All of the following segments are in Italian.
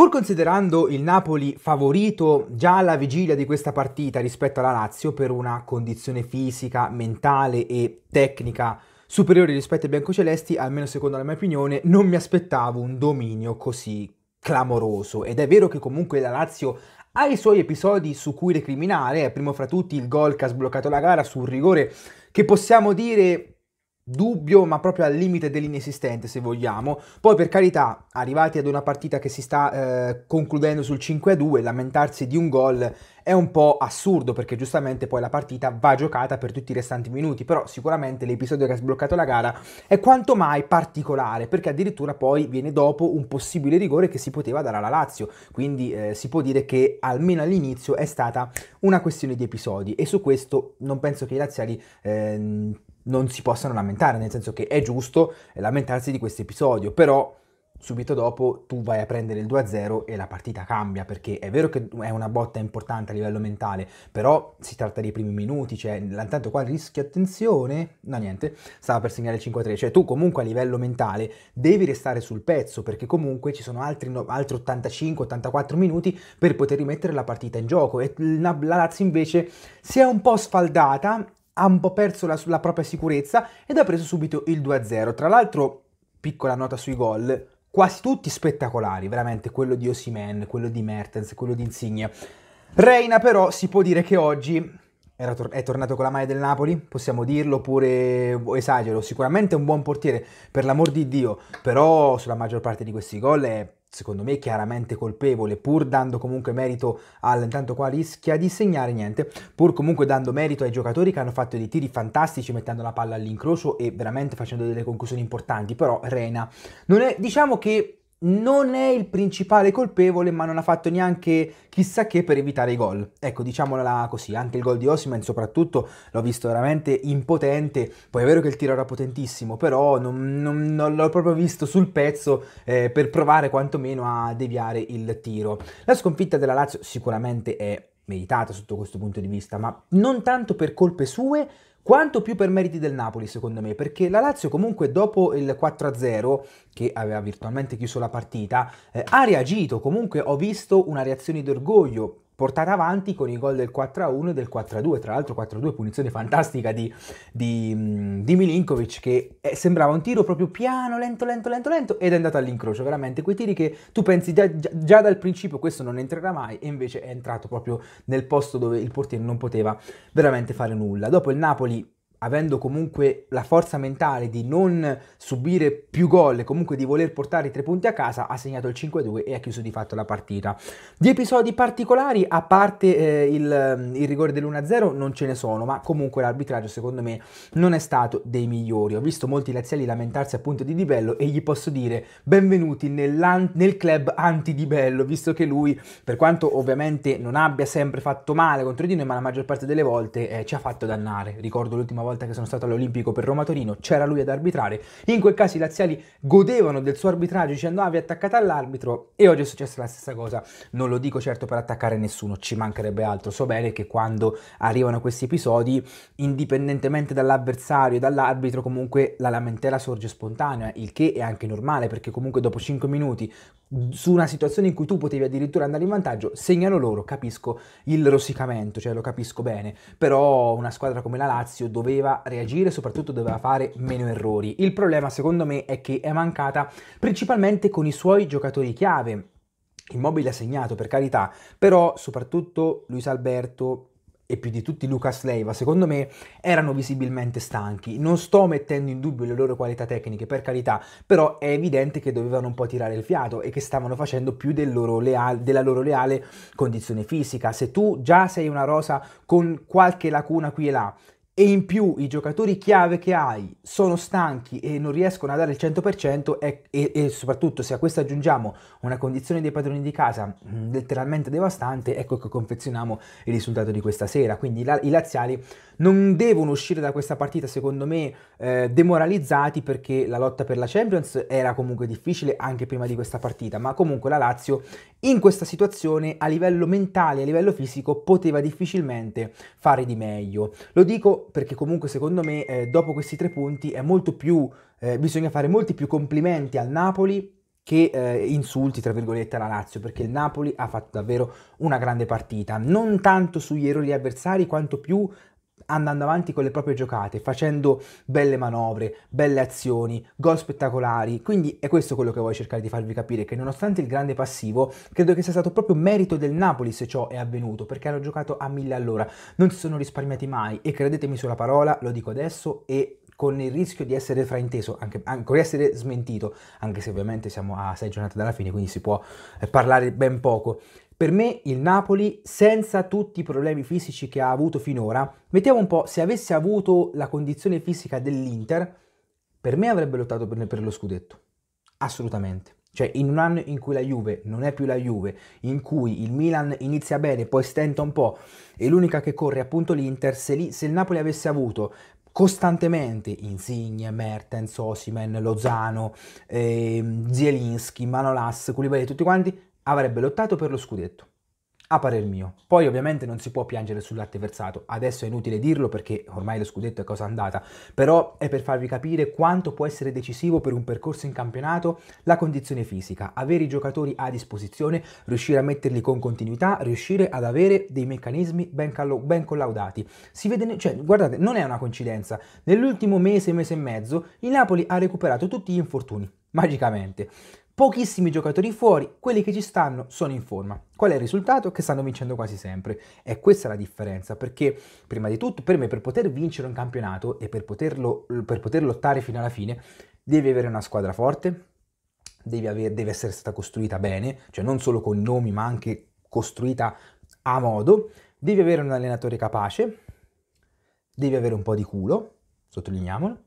Pur considerando il Napoli favorito già alla vigilia di questa partita rispetto alla Lazio per una condizione fisica, mentale e tecnica superiore rispetto ai biancocelesti, almeno secondo la mia opinione, non mi aspettavo un dominio così clamoroso. Ed è vero che comunque la Lazio ha i suoi episodi su cui recriminare, eh, primo fra tutti il gol che ha sbloccato la gara sul rigore che possiamo dire dubbio, ma proprio al limite dell'inesistente se vogliamo. Poi per carità, arrivati ad una partita che si sta eh, concludendo sul 5-2, lamentarsi di un gol è un po' assurdo perché giustamente poi la partita va giocata per tutti i restanti minuti, però sicuramente l'episodio che ha sbloccato la gara è quanto mai particolare perché addirittura poi viene dopo un possibile rigore che si poteva dare alla Lazio, quindi eh, si può dire che almeno all'inizio è stata una questione di episodi e su questo non penso che i laziali eh, non si possano lamentare, nel senso che è giusto lamentarsi di questo episodio, però subito dopo tu vai a prendere il 2-0 e la partita cambia, perché è vero che è una botta importante a livello mentale, però si tratta dei primi minuti, cioè intanto qua rischi attenzione, no niente, stava per segnare il 5-3, cioè tu comunque a livello mentale devi restare sul pezzo, perché comunque ci sono altri, no, altri 85-84 minuti per poter rimettere la partita in gioco e la, la Lazio invece si è un po' sfaldata ha un po' perso la, la propria sicurezza ed ha preso subito il 2-0. Tra l'altro, piccola nota sui gol, quasi tutti spettacolari, veramente quello di Osimen, quello di Mertens, quello di Insigne. Reina però si può dire che oggi Tor- è tornato con la maglia del Napoli, possiamo dirlo, oppure boh, esagero, sicuramente è un buon portiere, per l'amor di Dio, però sulla maggior parte di questi gol è secondo me chiaramente colpevole, pur dando comunque merito al intanto qua rischia di segnare niente, pur comunque dando merito ai giocatori che hanno fatto dei tiri fantastici mettendo la palla all'incrocio e veramente facendo delle conclusioni importanti, però Reina non è diciamo che non è il principale colpevole, ma non ha fatto neanche chissà che per evitare i gol. Ecco, diciamola così, anche il gol di Osiman soprattutto l'ho visto veramente impotente, poi è vero che il tiro era potentissimo, però non, non, non l'ho proprio visto sul pezzo eh, per provare quantomeno a deviare il tiro. La sconfitta della Lazio sicuramente è meritata sotto questo punto di vista, ma non tanto per colpe sue, quanto più per meriti del Napoli, secondo me, perché la Lazio comunque dopo il 4-0, che aveva virtualmente chiuso la partita, eh, ha reagito, comunque ho visto una reazione d'orgoglio portata avanti con i gol del 4-1 e del 4-2, tra l'altro 4-2 punizione fantastica di, di, di Milinkovic che è, eh, sembrava un tiro proprio piano, lento, lento, lento, lento ed è andato all'incrocio, veramente quei tiri che tu pensi già, già, già dal principio questo non entrerà mai e invece è entrato proprio nel posto dove il portiere non poteva veramente fare nulla. Dopo il Napoli avendo comunque la forza mentale di non subire più gol e comunque di voler portare i tre punti a casa, ha segnato il 5-2 e ha chiuso di fatto la partita. Di episodi particolari, a parte eh, il, il, rigore dell'1-0, non ce ne sono, ma comunque l'arbitraggio secondo me non è stato dei migliori. Ho visto molti laziali lamentarsi appunto di Di e gli posso dire benvenuti nel club anti dibello visto che lui, per quanto ovviamente non abbia sempre fatto male contro di noi, ma la maggior parte delle volte eh, ci ha fatto dannare. Ricordo l'ultima volta volta che sono stato all'Olimpico per Roma Torino, c'era lui ad arbitrare. In quei casi i laziali godevano del suo arbitraggio dicendo ah vi attaccate all'arbitro e oggi è successa la stessa cosa. Non lo dico certo per attaccare nessuno, ci mancherebbe altro. So bene che quando arrivano questi episodi, indipendentemente dall'avversario e dall'arbitro, comunque la lamentela sorge spontanea, il che è anche normale perché comunque dopo 5 minuti su una situazione in cui tu potevi addirittura andare in vantaggio, segnano loro, capisco il rosicamento, cioè lo capisco bene, però una squadra come la Lazio doveva reagire, soprattutto doveva fare meno errori. Il problema secondo me è che è mancata principalmente con i suoi giocatori chiave. Immobile ha segnato per carità, però soprattutto Luis Alberto e più di tutti Lucas Leiva, secondo me erano visibilmente stanchi. Non sto mettendo in dubbio le loro qualità tecniche, per carità, però è evidente che dovevano un po' tirare il fiato e che stavano facendo più del loro leale, della loro leale condizione fisica. Se tu già sei una rosa con qualche lacuna qui e là, e in più i giocatori chiave che hai sono stanchi e non riescono a dare il 100% e, e, e, soprattutto se a questo aggiungiamo una condizione dei padroni di casa mm, letteralmente devastante, ecco che confezioniamo il risultato di questa sera. Quindi la, i laziali non devono uscire da questa partita, secondo me, eh, demoralizzati perché la lotta per la Champions era comunque difficile anche prima di questa partita, ma comunque la Lazio in questa situazione a livello mentale, a livello fisico, poteva difficilmente fare di meglio. Lo dico perché comunque secondo me eh, dopo questi tre punti è molto più, eh, bisogna fare molti più complimenti al Napoli che eh, insulti, tra virgolette, la Lazio, perché il Napoli ha fatto davvero una grande partita, non tanto sugli errori avversari quanto più andando avanti con le proprie giocate, facendo belle manovre, belle azioni, gol spettacolari. Quindi è questo quello che voglio cercare di farvi capire, che nonostante il grande passivo, credo che sia stato proprio merito del Napoli se ciò è avvenuto, perché hanno giocato a mille all'ora, non si sono risparmiati mai e credetemi sulla parola, lo dico adesso e con il rischio di essere frainteso, anche, anche, di essere smentito, anche se ovviamente siamo a sei giornate dalla fine, quindi si può eh, parlare ben poco. Per me il Napoli, senza tutti i problemi fisici che ha avuto finora, mettiamo un po', se avesse avuto la condizione fisica dell'Inter, per me avrebbe lottato per lo scudetto. Assolutamente. Cioè, in un anno in cui la Juve non è più la Juve, in cui il Milan inizia bene, poi stenta un po', e l'unica che corre è appunto l'Inter, se, lì, se il Napoli avesse avuto costantemente Insigne, Mertens, Osimen, Lozano, eh, Zielinski, Manolas, Koulibaly, tutti quanti, avrebbe lottato per lo scudetto. A parer mio. Poi ovviamente non si può piangere sul latte versato, adesso è inutile dirlo perché ormai lo scudetto è cosa andata, però è per farvi capire quanto può essere decisivo per un percorso in campionato la condizione fisica, avere i giocatori a disposizione, riuscire a metterli con continuità, riuscire ad avere dei meccanismi ben, callo- ben collaudati. Si vede, cioè, guardate, non è una coincidenza, nell'ultimo mese, mese e mezzo, il Napoli ha recuperato tutti gli infortuni, magicamente pochissimi giocatori fuori, quelli che ci stanno sono in forma. Qual è il risultato? Che stanno vincendo quasi sempre. E questa è la differenza, perché prima di tutto per me per poter vincere un campionato e per, poterlo, per poter lottare fino alla fine, devi avere una squadra forte, devi aver, deve essere stata costruita bene, cioè non solo con nomi ma anche costruita a modo, devi avere un allenatore capace, devi avere un po' di culo, sottolineiamolo,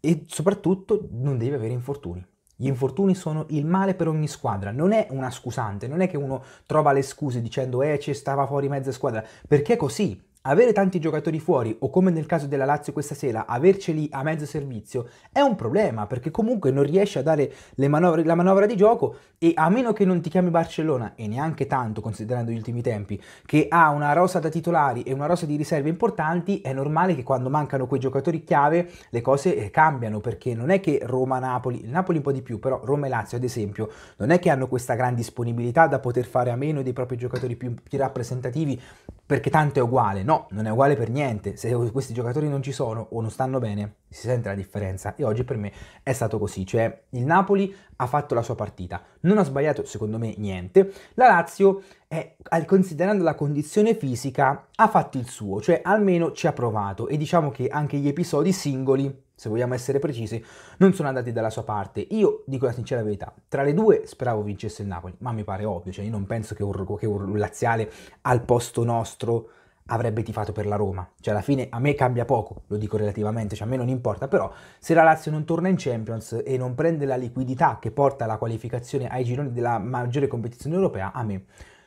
e soprattutto non devi avere infortuni. Gli infortuni sono il male per ogni squadra, non è una scusante, non è che uno trova le scuse dicendo eh ci stava fuori mezza squadra, perché così avere tanti giocatori fuori o come nel caso della Lazio questa sera averceli a mezzo servizio è un problema perché comunque non riesci a dare manovre, la manovra di gioco e a meno che non ti chiami Barcellona e neanche tanto considerando gli ultimi tempi che ha una rosa da titolari e una rosa di riserve importanti è normale che quando mancano quei giocatori chiave le cose eh, cambiano perché non è che Roma-Napoli, Napoli un po' di più però Roma e Lazio ad esempio non è che hanno questa gran disponibilità da poter fare a meno dei propri giocatori più, più rappresentativi perché tanto è uguale. No, non è uguale per niente. Se questi giocatori non ci sono o non stanno bene, si sente la differenza. E oggi per me è stato così. Cioè, il Napoli ha fatto la sua partita. Non ha sbagliato, secondo me, niente. La Lazio, è, considerando la condizione fisica, ha fatto il suo. Cioè, almeno ci ha provato. E diciamo che anche gli episodi singoli se vogliamo essere precisi, non sono andati dalla sua parte. Io dico la sincera verità, tra le due speravo vincesse il Napoli, ma mi pare ovvio, cioè io non penso che un, che un laziale al posto nostro avrebbe tifato per la Roma. Cioè alla fine a me cambia poco, lo dico relativamente, cioè a me non importa, però se la Lazio non torna in Champions e non prende la liquidità che porta la qualificazione ai gironi della maggiore competizione europea, a me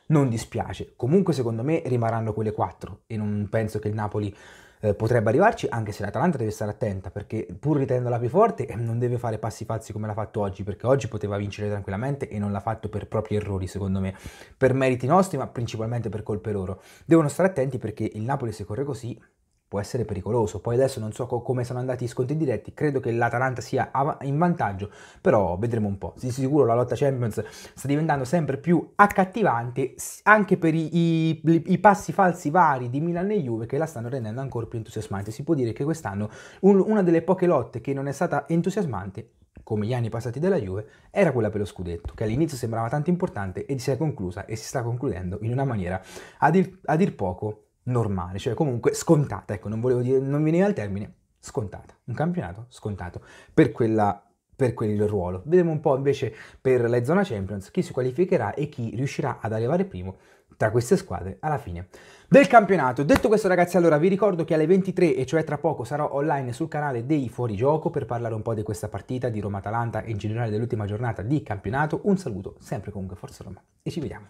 non dispiace. Comunque secondo me rimarranno quelle quattro e non penso che il Napoli eh, potrebbe arrivarci, anche se l'Atalanta deve stare attenta, perché pur ritenendo più forte eh, non deve fare passi pazzi come l'ha fatto oggi, perché oggi poteva vincere tranquillamente e non l'ha fatto per propri errori, secondo me, per meriti nostri, ma principalmente per colpe loro. Devono stare attenti perché il Napoli se corre così può essere pericoloso. Poi adesso non so co- come sono andati i scontri diretti, credo che l'Atalanta sia av- in vantaggio, però vedremo un po'. Di sicuro la lotta Champions sta diventando sempre più accattivante anche per i, i, i passi falsi vari di Milan e Juve che la stanno rendendo ancora più entusiasmante. Si può dire che quest'anno un, una delle poche lotte che non è stata entusiasmante come gli anni passati della Juve, era quella per lo scudetto, che all'inizio sembrava tanto importante e si è conclusa e si sta concludendo in una maniera a dir, a dir poco normale, cioè comunque scontata, ecco, non volevo dire, non veniva il termine, scontata, un campionato scontato per, quella, per quel ruolo. Vedremo un po' invece per la zona Champions chi si qualificherà e chi riuscirà ad arrivare primo tra queste squadre alla fine del campionato. Detto questo ragazzi, allora vi ricordo che alle 23, e cioè tra poco, sarò online sul canale dei Fuorigioco per parlare un po' di questa partita di Roma-Atalanta e in generale dell'ultima giornata di campionato. Un saluto, sempre comunque Forza Roma, e ci vediamo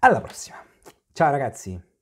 alla prossima. Ciao ragazzi!